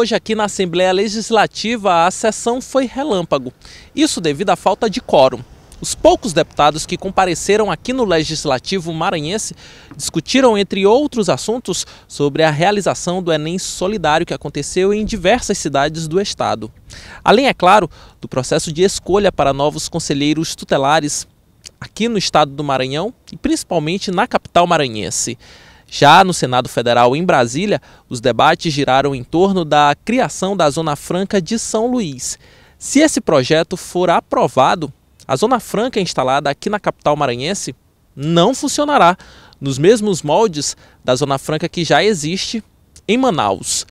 Hoje, aqui na Assembleia Legislativa, a sessão foi relâmpago. Isso devido à falta de quórum. Os poucos deputados que compareceram aqui no Legislativo Maranhense discutiram, entre outros assuntos, sobre a realização do Enem Solidário que aconteceu em diversas cidades do estado. Além, é claro, do processo de escolha para novos conselheiros tutelares aqui no estado do Maranhão e principalmente na capital maranhense. Já no Senado Federal em Brasília, os debates giraram em torno da criação da Zona Franca de São Luís. Se esse projeto for aprovado, a Zona Franca instalada aqui na capital maranhense não funcionará nos mesmos moldes da Zona Franca que já existe em Manaus.